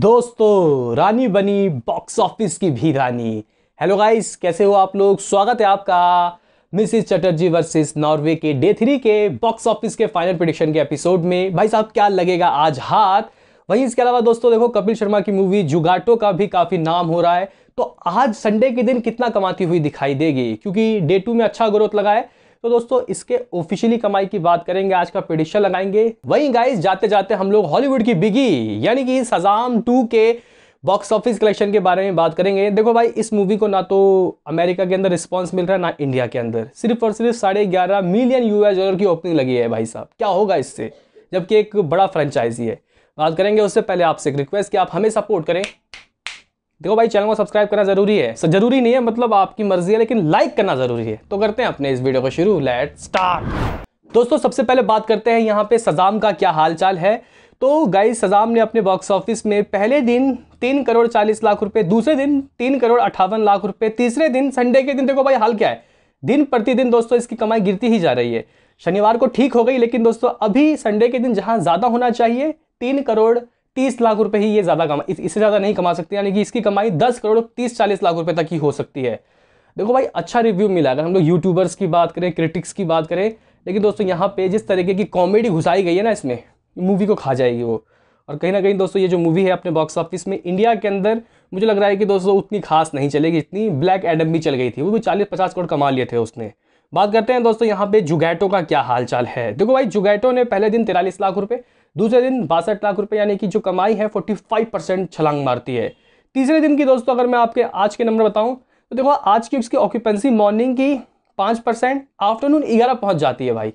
दोस्तों रानी बनी box office की भी रानी हेलो गाइस कैसे हो आप लोग स्वागत है आपका मिसिस चटर्जी वर्सेस नॉर्वे के डे थ्री के बॉक्स ऑफिस के फाइनल प्रिडिक्शन के एपिसोड में भाई साहब क्या लगेगा आज हाथ वहीं इसके अलावा दोस्तों देखो कपिल शर्मा की मूवी जुगाटो का भी काफ़ी नाम हो रहा है तो आज संडे के दिन कितना कमाती हुई दिखाई देगी क्योंकि डे टू में अच्छा ग्रोथ लगा है तो दोस्तों इसके ऑफिशियली कमाई की बात करेंगे आज का पेडिशन लगाएंगे वहीं गाइस जाते जाते हम लोग हॉलीवुड की बिगी यानी कि सजाम टू के बॉक्स ऑफिस कलेक्शन के बारे में बात करेंगे देखो भाई इस मूवी को ना तो अमेरिका के अंदर रिस्पांस मिल रहा है ना इंडिया के अंदर सिर्फ और सिर्फ साढ़े ग्यारह मिलियन यूएस डॉलर की ओपनिंग लगी है भाई साहब क्या होगा इससे जबकि एक बड़ा फ्रेंचाइजी है बात करेंगे उससे पहले आपसे एक रिक्वेस्ट कि आप हमें सपोर्ट करें देखो भाई चैनल को सब्सक्राइब करना जरूरी है सर जरूरी नहीं है मतलब आपकी मर्जी है लेकिन लाइक करना जरूरी है तो करते हैं अपने इस वीडियो को शुरू लेट स्टार्ट दोस्तों सबसे पहले बात करते हैं यहाँ पे सजाम का क्या हालचाल है तो गाइस सजाम ने अपने बॉक्स ऑफिस में पहले दिन तीन करोड़ चालीस लाख रुपए दूसरे दिन तीन करोड़ अट्ठावन लाख रुपए तीसरे दिन संडे के दिन देखो भाई हाल क्या है दिन प्रतिदिन दोस्तों इसकी कमाई गिरती ही जा रही है शनिवार को ठीक हो गई लेकिन दोस्तों अभी संडे के दिन जहां ज़्यादा होना चाहिए तीन करोड़ तीस लाख रुपए ही ये ज़्यादा कमा इससे ज़्यादा नहीं कमा सकते यानी कि इसकी कमाई दस करोड़ तीस चालीस लाख रुपए तक ही हो सकती है देखो भाई अच्छा रिव्यू मिला अगर हम लोग यूट्यूबर्स की बात करें क्रिटिक्स की बात करें लेकिन दोस्तों यहाँ पे जिस तरीके की कॉमेडी घुसाई गई है ना इसमें मूवी को खा जाएगी वो और कहीं ना कहीं दोस्तों ये जो मूवी है अपने बॉक्स ऑफिस में इंडिया के अंदर मुझे लग रहा है कि दोस्तों उतनी खास नहीं चलेगी इतनी ब्लैक एडम भी चल गई थी वो भी चालीस पचास करोड़ कमा लिए थे उसने बात करते हैं दोस्तों यहाँ पे जुगैटो का क्या हालचाल है देखो भाई जुगैटो ने पहले दिन तिरालीस लाख रुपये दूसरे दिन बासठ लाख रुपए यानी कि जो कमाई है फोर्टी फाइव परसेंट छलांग मारती है तीसरे दिन की दोस्तों अगर मैं आपके आज के नंबर बताऊं तो देखो आज की उसकी ऑक्यूपेंसी मॉर्निंग की पाँच परसेंट आफ्टरनून ग्यारह पहुँच जाती है भाई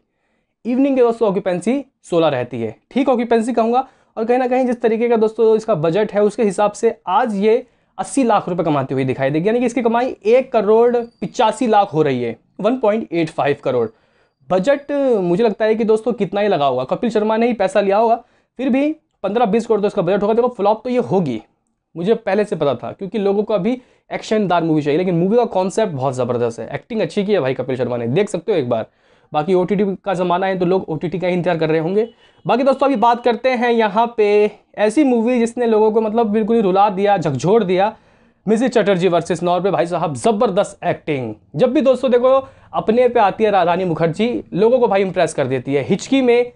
इवनिंग के दोस्तों ऑक्यूपेंसी सोलह रहती है ठीक ऑक्यूपेंसी कहूँगा और कहीं ना कहीं जिस तरीके का दोस्तों इसका बजट है उसके हिसाब से आज ये अस्सी लाख रुपये कमाती हुई दिखाई देगी यानी कि इसकी कमाई एक करोड़ पिचासी लाख हो रही है वन करोड़ बजट मुझे लगता है कि दोस्तों कितना ही लगा होगा कपिल शर्मा ने ही पैसा लिया होगा फिर भी पंद्रह बीस करोड़ तो इसका बजट होगा देखो फ्लॉप तो ये होगी मुझे पहले से पता था क्योंकि लोगों को अभी एक्शनदार मूवी चाहिए लेकिन मूवी का कॉन्सेप्ट बहुत ज़बरदस्त है एक्टिंग अच्छी की है भाई कपिल शर्मा ने देख सकते हो एक बार बाकी ओ का ज़माना है तो लोग ओ का ही इंतजार कर रहे होंगे बाकी दोस्तों अभी बात करते हैं यहाँ पे ऐसी मूवी जिसने लोगों को मतलब बिल्कुल ही रुला दिया झकझोर दिया मिजी चटर्जी वर्सेस नॉर्वे भाई साहब ज़बरदस्त एक्टिंग जब भी दोस्तों देखो अपने पे आती है रानी मुखर्जी लोगों को भाई इंप्रेस कर देती है हिचकी में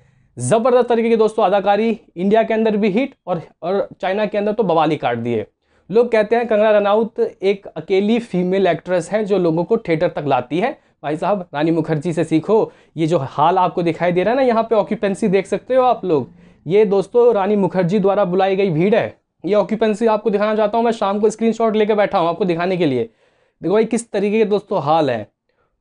ज़बरदस्त तरीके की दोस्तों अदाकारी इंडिया के अंदर भी हिट और और चाइना के अंदर तो बवाली काट दिए लोग कहते हैं कंगना रनाउत एक अकेली फीमेल एक्ट्रेस है जो लोगों को थिएटर तक लाती है भाई साहब रानी मुखर्जी से सीखो ये जो हाल आपको दिखाई दे रहा है ना यहाँ पे ऑक्यूपेंसी देख सकते हो आप लोग ये दोस्तों रानी मुखर्जी द्वारा बुलाई गई भीड़ है ये ऑक्यूपेंसी आपको दिखाना चाहता हूँ मैं शाम को स्क्रीनशॉट लेकर बैठा हूँ आपको दिखाने के लिए देखो भाई किस तरीके के दोस्तों हाल है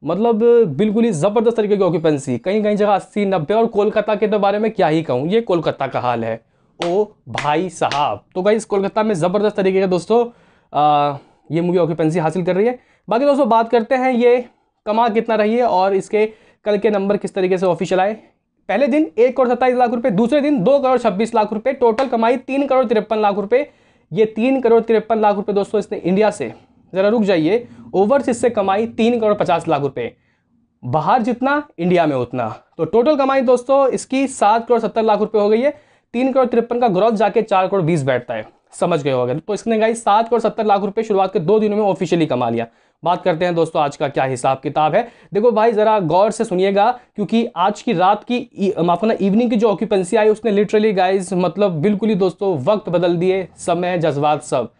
मतलब बिल्कुल ही ज़बरदस्त तरीके की ऑक्यूपेंसी कहीं कहीं जगह अस्सी नब्बे और कोलकाता के तो बारे में क्या ही कहूँ ये कोलकाता का हाल है ओ भाई साहब तो भाई कोलकाता में ज़बरदस्त तरीके का दोस्तों आ, ये मूवी ऑक्यूपेंसी हासिल कर रही है बाकी दोस्तों बात करते हैं ये कमा कितना रही है और इसके कल के नंबर किस तरीके से ऑफिशियल आए पहले दिन एक करोड़ सत्ताईस लाख रुपए दूसरे दिन दो करोड़ छब्बीस लाख रुपए टोटल कमाई तीन करोड़ तिरपन लाख रुपए ये तीन करोड़ तिरपन लाख रुपए दोस्तों इसने इंडिया से ज़रा रुक जाइए ओवरसीज से कमाई तीन करोड़ पचास लाख रुपए बाहर जितना इंडिया में उतना तो टोटल कमाई दोस्तों इसकी सात करोड़ सत्तर लाख रुपए हो गई है तीन करोड़ तिरपन का ग्रोथ जाके चार करोड़ बीस बैठता है समझ गए होगा तो इसने गाई सात करोड़ सत्तर लाख रुपए शुरुआत के दो दिनों में ऑफिशियली कमा लिया बात करते हैं दोस्तों आज का क्या हिसाब किताब है देखो भाई ज़रा गौर से सुनिएगा क्योंकि आज की रात की माफ करना इवनिंग की जो ऑक्यूपेंसी आई उसने लिटरली गाइज मतलब बिल्कुल ही दोस्तों वक्त बदल दिए समय जज्बात सब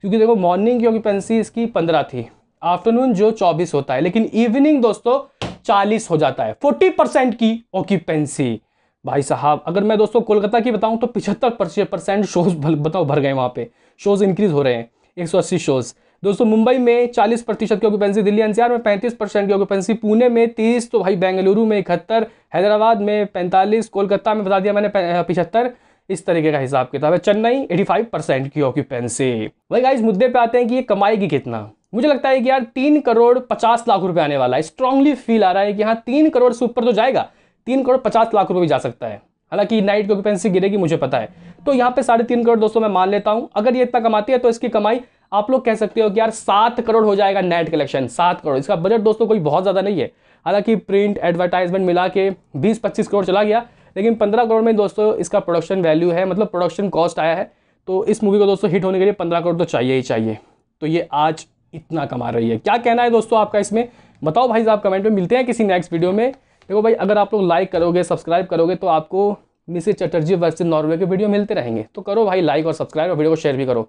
क्योंकि देखो मॉर्निंग की ऑक्यूपेंसी इसकी पंद्रह थी आफ्टरनून जो चौबीस होता है लेकिन इवनिंग दोस्तों चालीस हो जाता है फोर्टी परसेंट की ऑक्यूपेंसी भाई साहब अगर मैं दोस्तों कोलकाता की बताऊं तो पिछहत्तर परसेंट शोज बताओ भर गए वहाँ पे शोज इंक्रीज हो रहे हैं एक सौ अस्सी शोज़ दोस्तों मुंबई में 40 प्रतिशत की ऑक्युपेंसी दिल्ली एनसीआर में 35 परसेंट की ऑक्युपेंसी पुणे में 30 तो भाई बेंगलुरु में इकहत्तर हैदराबाद में 45 कोलकाता में बता दिया मैंने पिछहत्तर इस तरीके का हिसाब किताब है चेन्नई 85 परसेंट की ऑक्युपेंसी वही गाइस मुद्दे पे आते हैं कि ये कमाएगी कितना मुझे लगता है कि यार तीन करोड़ पचास लाख रुपए आने वाला है स्ट्रांगली फील आ रहा है कि हाँ तीन करोड़ से ऊपर तो जाएगा तीन करोड़ पचास लाख रुपये भी जा सकता है हालांकि नाइट की ऑक्युपेंसी गिरेगी मुझे पता है तो यहाँ पे साढ़े तीन करोड़ दोस्तों मैं मान लेता हूँ अगर ये इतना कमाती है तो इसकी कमाई आप लोग कह सकते हो कि यार सात करोड़ हो जाएगा नेट कलेक्शन सात करोड़ इसका बजट दोस्तों कोई बहुत ज़्यादा नहीं है हालांकि प्रिंट एडवर्टाइजमेंट मिला के बीस पच्चीस करोड़ चला गया लेकिन पंद्रह करोड़ में दोस्तों इसका प्रोडक्शन वैल्यू है मतलब प्रोडक्शन कॉस्ट आया है तो इस मूवी को दोस्तों हिट होने के लिए पंद्रह करोड़ तो चाहिए ही चाहिए तो ये आज इतना कमा रही है क्या कहना है दोस्तों आपका इसमें बताओ भाई साहब कमेंट में मिलते हैं किसी नेक्स्ट वीडियो में देखो भाई अगर आप लोग लाइक करोगे सब्सक्राइब करोगे तो आपको मिसेज चटर्जी वर्सेज नॉर्वे के वीडियो मिलते रहेंगे तो करो भाई लाइक और सब्सक्राइब और वीडियो को शेयर भी करो